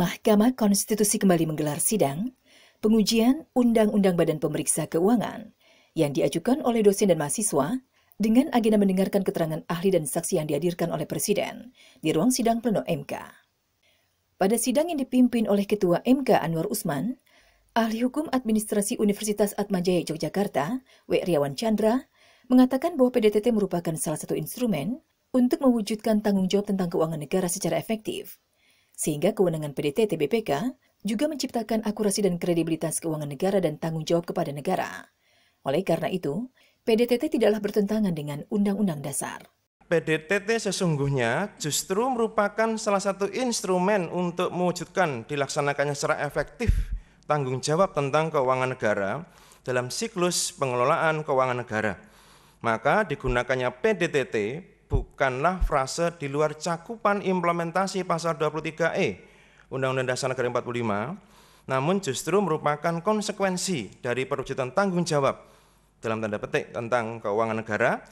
Mahkamah Konstitusi kembali menggelar sidang pengujian Undang-Undang Badan Pemeriksa Keuangan yang diajukan oleh dosen dan mahasiswa dengan agenda mendengarkan keterangan ahli dan saksi yang dihadirkan oleh Presiden di ruang sidang pleno MK. Pada sidang yang dipimpin oleh Ketua MK Anwar Usman, ahli hukum administrasi Universitas Atmajaya Yogyakarta, W. Riawan Chandra, mengatakan bahwa PDTT merupakan salah satu instrumen untuk mewujudkan tanggung jawab tentang keuangan negara secara efektif sehingga kewenangan PDT TBPK juga menciptakan akurasi dan kredibilitas keuangan negara dan tanggung jawab kepada negara. Oleh karena itu, PDTT tidaklah bertentangan dengan Undang-Undang Dasar. PDTT sesungguhnya justru merupakan salah satu instrumen untuk mewujudkan dilaksanakannya secara efektif tanggung jawab tentang keuangan negara dalam siklus pengelolaan keuangan negara. Maka digunakannya PDTT bukanlah frase di luar cakupan implementasi pasal 23E Undang-Undang Dasar Negara 45, namun justru merupakan konsekuensi dari perwujudan tanggung jawab dalam tanda petik tentang keuangan negara.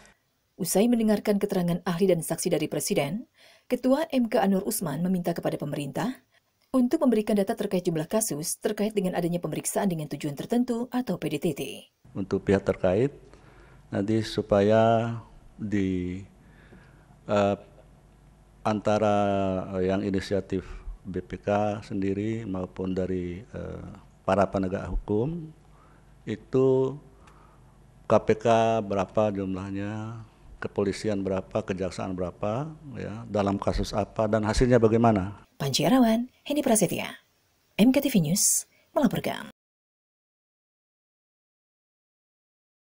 Usai mendengarkan keterangan ahli dan saksi dari Presiden, Ketua MK Anur Usman meminta kepada pemerintah untuk memberikan data terkait jumlah kasus terkait dengan adanya pemeriksaan dengan tujuan tertentu atau PDTT. Untuk pihak terkait, nanti supaya di uh, antara eh, yang inisiatif BPK sendiri maupun dari uh, para penegak hukum itu KPK berapa jumlahnya, kepolisian berapa, kejaksaan berapa, ya, dalam kasus apa dan hasilnya bagaimana. Panji Arawan, Hendy Prasetya, MKTV News melaporkan.